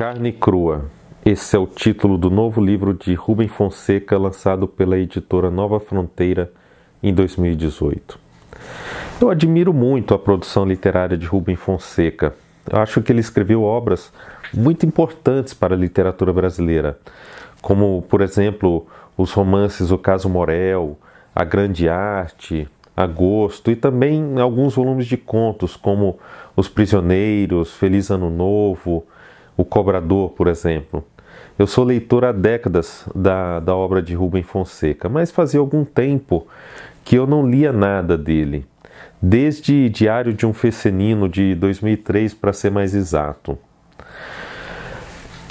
Carne Crua. Esse é o título do novo livro de Rubem Fonseca, lançado pela editora Nova Fronteira em 2018. Eu admiro muito a produção literária de Rubem Fonseca. Eu acho que ele escreveu obras muito importantes para a literatura brasileira, como, por exemplo, os romances O Caso Morel, A Grande Arte, Agosto e também alguns volumes de contos, como Os Prisioneiros, Feliz Ano Novo o Cobrador, por exemplo. Eu sou leitor há décadas da, da obra de Rubem Fonseca, mas fazia algum tempo que eu não lia nada dele. Desde Diário de um Fecenino, de 2003, para ser mais exato.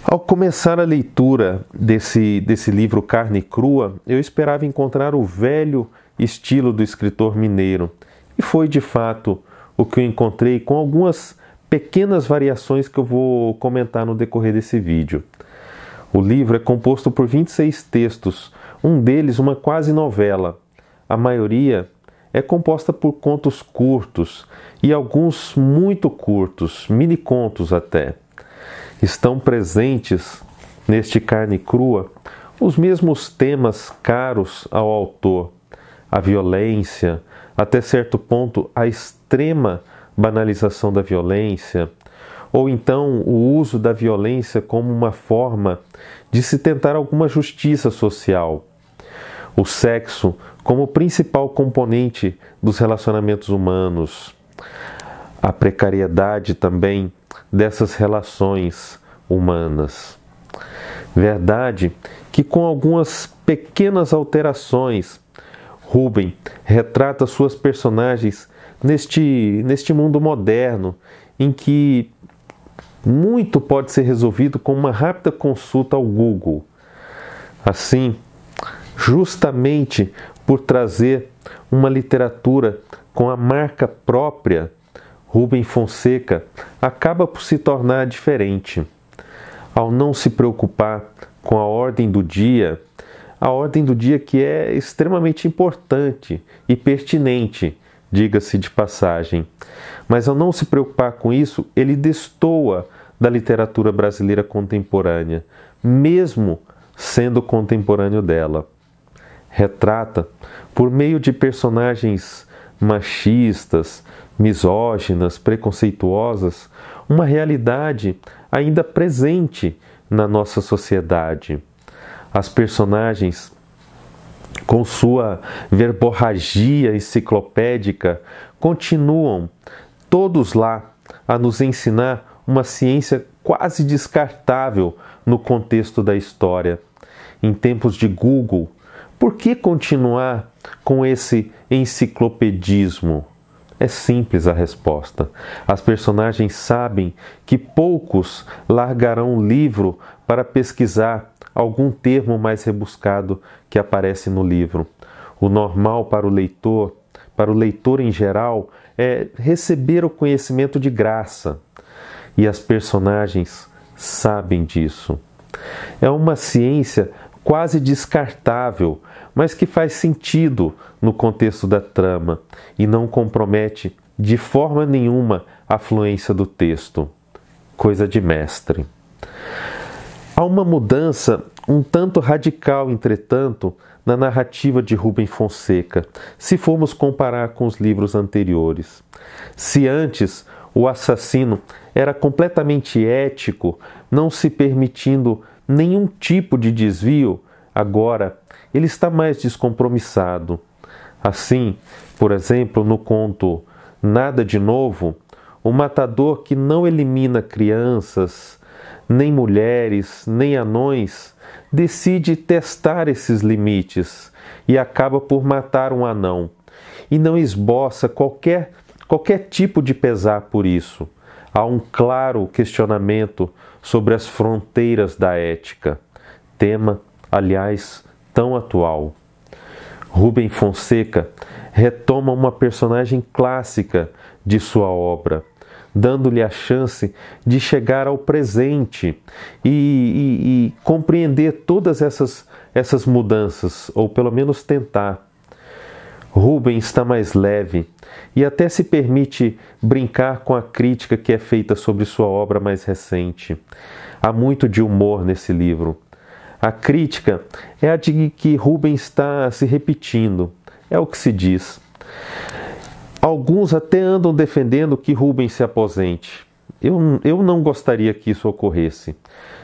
Ao começar a leitura desse, desse livro Carne Crua, eu esperava encontrar o velho estilo do escritor mineiro. E foi de fato o que eu encontrei, com algumas pequenas variações que eu vou comentar no decorrer desse vídeo. O livro é composto por 26 textos, um deles uma quase novela. A maioria é composta por contos curtos e alguns muito curtos, mini contos até. Estão presentes neste Carne Crua os mesmos temas caros ao autor: a violência, até certo ponto a extrema banalização da violência, ou então o uso da violência como uma forma de se tentar alguma justiça social. O sexo como principal componente dos relacionamentos humanos. A precariedade também dessas relações humanas. Verdade que, com algumas pequenas alterações, Rubem retrata suas personagens neste, neste mundo moderno em que muito pode ser resolvido com uma rápida consulta ao Google. Assim, justamente por trazer uma literatura com a marca própria, Rubem Fonseca acaba por se tornar diferente. Ao não se preocupar com a ordem do dia, a ordem do dia que é extremamente importante e pertinente, diga-se de passagem. Mas ao não se preocupar com isso, ele destoa da literatura brasileira contemporânea, mesmo sendo contemporâneo dela. Retrata, por meio de personagens machistas, misóginas, preconceituosas, uma realidade ainda presente na nossa sociedade. As personagens com sua verborragia enciclopédica, continuam todos lá a nos ensinar uma ciência quase descartável no contexto da história. Em tempos de Google, por que continuar com esse enciclopedismo? É simples a resposta. As personagens sabem que poucos largarão o livro para pesquisar algum termo mais rebuscado que aparece no livro. O normal para o leitor, para o leitor em geral, é receber o conhecimento de graça. E as personagens sabem disso. É uma ciência quase descartável, mas que faz sentido no contexto da trama e não compromete de forma nenhuma a fluência do texto. Coisa de mestre. Há uma mudança um tanto radical, entretanto, na narrativa de Rubem Fonseca, se formos comparar com os livros anteriores. Se antes o assassino era completamente ético, não se permitindo nenhum tipo de desvio, agora ele está mais descompromissado. Assim, por exemplo, no conto Nada de Novo, o matador que não elimina crianças, nem mulheres, nem anões, decide testar esses limites e acaba por matar um anão e não esboça qualquer qualquer tipo de pesar por isso. Há um claro questionamento sobre as fronteiras da ética, tema, aliás, tão atual. Rubem Fonseca retoma uma personagem clássica de sua obra, dando-lhe a chance de chegar ao presente e, e, e, compreender todas essas, essas mudanças, ou pelo menos tentar. Rubens está mais leve e até se permite brincar com a crítica que é feita sobre sua obra mais recente. Há muito de humor nesse livro. A crítica é a de que Rubens está se repetindo, é o que se diz. Alguns até andam defendendo que Rubens se aposente. Eu, eu não gostaria que isso ocorresse.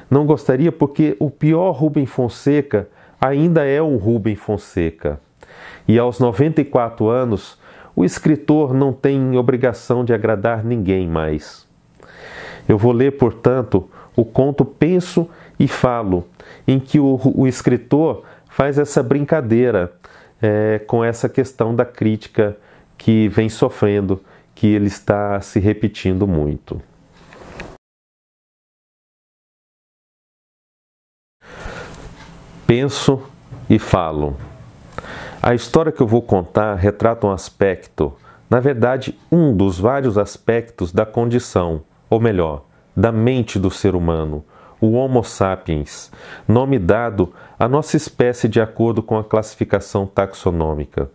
Não gostaria porque o pior Rubem Fonseca ainda é um Rubem Fonseca. E aos 94 anos, o escritor não tem obrigação de agradar ninguém mais. Eu vou ler, portanto, o conto Penso e Falo, em que o, o escritor faz essa brincadeira é, com essa questão da crítica que vem sofrendo, que ele está se repetindo muito. Penso e falo. A história que eu vou contar retrata um aspecto, na verdade, um dos vários aspectos da condição, ou melhor, da mente do ser humano, o Homo sapiens, nome dado à nossa espécie de acordo com a classificação taxonômica.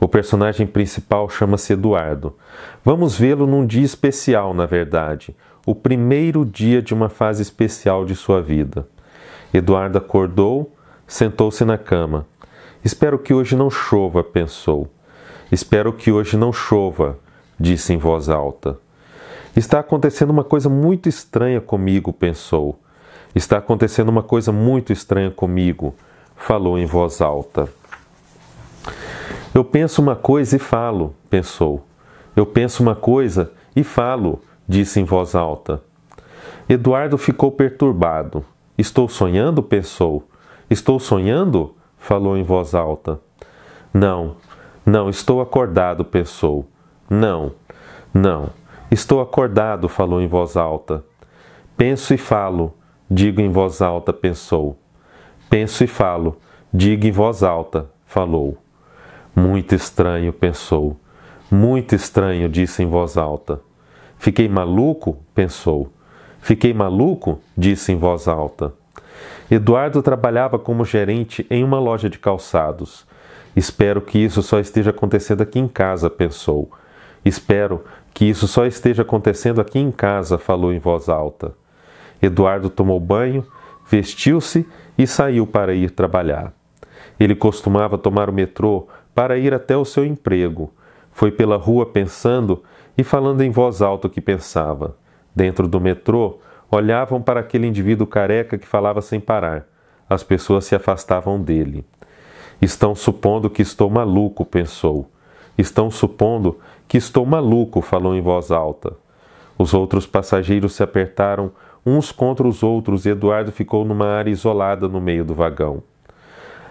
O personagem principal chama-se Eduardo. Vamos vê-lo num dia especial, na verdade, o primeiro dia de uma fase especial de sua vida. Eduardo acordou, sentou-se na cama. Espero que hoje não chova, pensou. Espero que hoje não chova, disse em voz alta. Está acontecendo uma coisa muito estranha comigo, pensou. Está acontecendo uma coisa muito estranha comigo, falou em voz alta. Eu penso uma coisa e falo, pensou. Eu penso uma coisa e falo, disse em voz alta. Eduardo ficou perturbado. Estou sonhando? pensou. Estou sonhando? falou em voz alta. Não, não, estou acordado, pensou. Não, não, estou acordado, falou em voz alta. Penso e falo, digo em voz alta, pensou. Penso e falo, digo em voz alta, falou. Muito estranho, pensou. Muito estranho, disse em voz alta. Fiquei maluco? pensou. Fiquei maluco? disse em voz alta. Eduardo trabalhava como gerente em uma loja de calçados. Espero que isso só esteja acontecendo aqui em casa, pensou. Espero que isso só esteja acontecendo aqui em casa, falou em voz alta. Eduardo tomou banho, vestiu-se e saiu para ir trabalhar. Ele costumava tomar o metrô para ir até o seu emprego. Foi pela rua pensando e falando em voz alta o que pensava. Dentro do metrô, olhavam para aquele indivíduo careca que falava sem parar. As pessoas se afastavam dele. Estão supondo que estou maluco, pensou. Estão supondo que estou maluco, falou em voz alta. Os outros passageiros se apertaram uns contra os outros e Eduardo ficou numa área isolada no meio do vagão.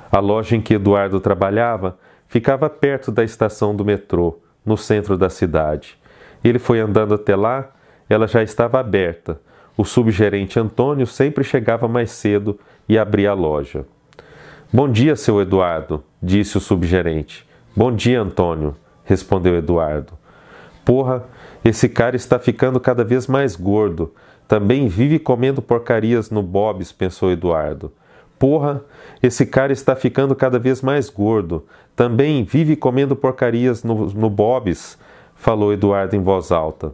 A loja em que Eduardo trabalhava ficava perto da estação do metrô, no centro da cidade. Ele foi andando até lá, ela já estava aberta. O subgerente Antônio sempre chegava mais cedo e abria a loja. Bom dia, seu Eduardo, disse o subgerente. Bom dia, Antônio, respondeu Eduardo. Porra, esse cara está ficando cada vez mais gordo. Também vive comendo porcarias no Bob's, pensou Eduardo. Porra, esse cara está ficando cada vez mais gordo. Também vive comendo porcarias no, no Bob's, falou Eduardo em voz alta.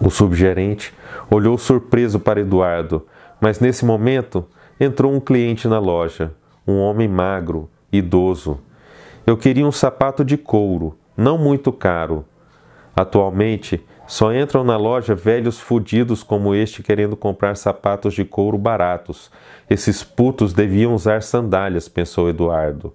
O subgerente olhou surpreso para Eduardo, mas nesse momento entrou um cliente na loja, um homem magro, idoso. Eu queria um sapato de couro, não muito caro. Atualmente, só entram na loja velhos fudidos como este querendo comprar sapatos de couro baratos. Esses putos deviam usar sandálias, pensou Eduardo.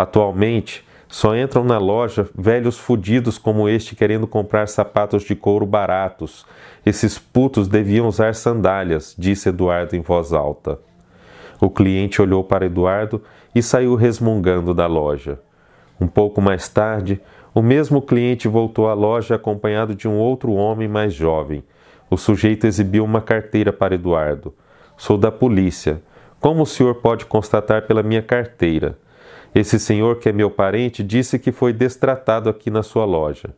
Atualmente, só entram na loja velhos fudidos como este querendo comprar sapatos de couro baratos. Esses putos deviam usar sandálias, disse Eduardo em voz alta. O cliente olhou para Eduardo e saiu resmungando da loja. Um pouco mais tarde, o mesmo cliente voltou à loja acompanhado de um outro homem mais jovem. O sujeito exibiu uma carteira para Eduardo. Sou da polícia. Como o senhor pode constatar pela minha carteira? Esse senhor que é meu parente disse que foi destratado aqui na sua loja.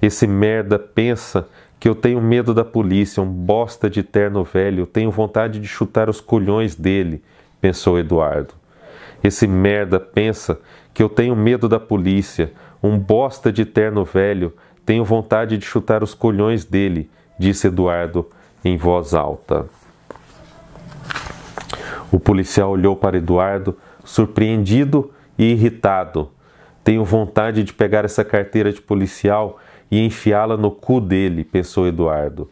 Esse merda pensa que eu tenho medo da polícia, um bosta de terno velho, tenho vontade de chutar os colhões dele, pensou Eduardo. Esse merda pensa que eu tenho medo da polícia, um bosta de terno velho, tenho vontade de chutar os colhões dele, disse Eduardo em voz alta. O policial olhou para Eduardo surpreendido e irritado. Tenho vontade de pegar essa carteira de policial e enfiá-la no cu dele, pensou Eduardo.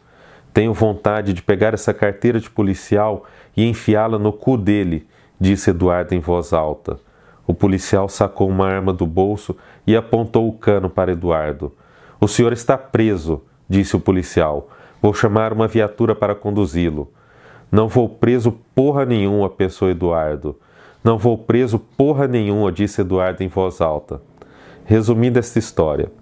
Tenho vontade de pegar essa carteira de policial e enfiá-la no cu dele, disse Eduardo em voz alta. O policial sacou uma arma do bolso e apontou o cano para Eduardo. O senhor está preso, disse o policial. Vou chamar uma viatura para conduzi-lo. Não vou preso porra nenhuma, pensou Eduardo. Não vou preso porra nenhuma, disse Eduardo em voz alta. Resumindo esta história.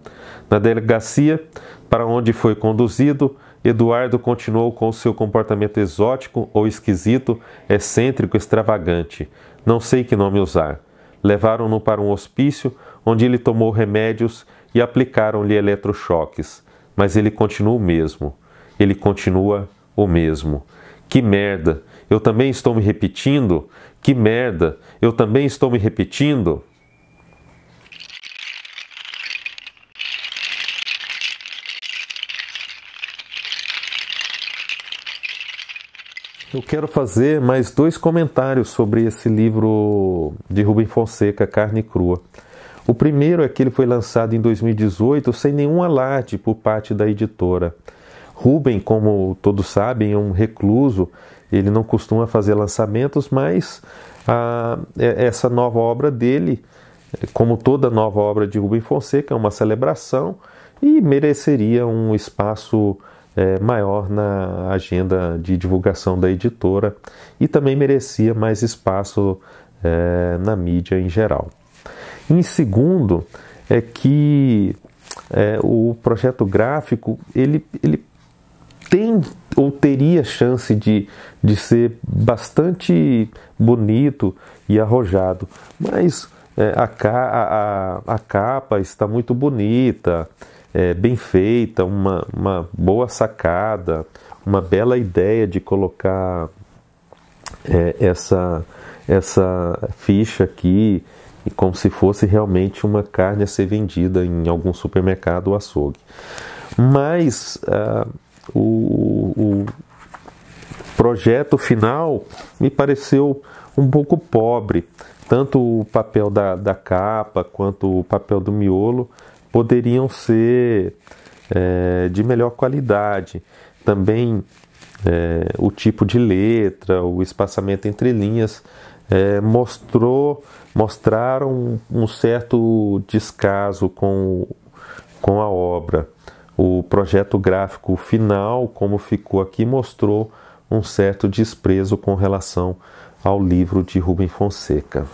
Na delegacia, para onde foi conduzido, Eduardo continuou com seu comportamento exótico ou esquisito, excêntrico, extravagante. Não sei que nome usar. Levaram-no para um hospício, onde ele tomou remédios e aplicaram-lhe eletrochoques. Mas ele continua o mesmo. Ele continua o mesmo. Que merda! eu também estou me repetindo, que merda, eu também estou me repetindo. Eu quero fazer mais dois comentários sobre esse livro de Rubem Fonseca, Carne Crua. O primeiro é que ele foi lançado em 2018 sem nenhum alarde por parte da editora. Rubem, como todos sabem, é um recluso ele não costuma fazer lançamentos, mas a, ah, é, essa nova obra dele, como toda nova obra de Rubem Fonseca, é uma celebração e mereceria um espaço é, maior na agenda de divulgação da editora e também merecia mais espaço é, na mídia em geral. Em segundo, é que é, o projeto gráfico ele, ele tem ou teria chance de, de ser bastante bonito e arrojado, mas é, a, a, a, capa está muito bonita, é, bem feita, uma, uma boa sacada, uma bela ideia de colocar é, essa, essa ficha aqui como se fosse realmente uma carne a ser vendida em algum supermercado ou açougue. Mas. Uh, o, o projeto final me pareceu um pouco pobre. Tanto o papel da, da capa quanto o papel do miolo poderiam ser é, de melhor qualidade. Também é, o tipo de letra, o espaçamento entre linhas é, mostrou, mostraram um certo descaso com, com a obra. O projeto gráfico final, como ficou aqui, mostrou um certo desprezo com relação ao livro de Rubem Fonseca.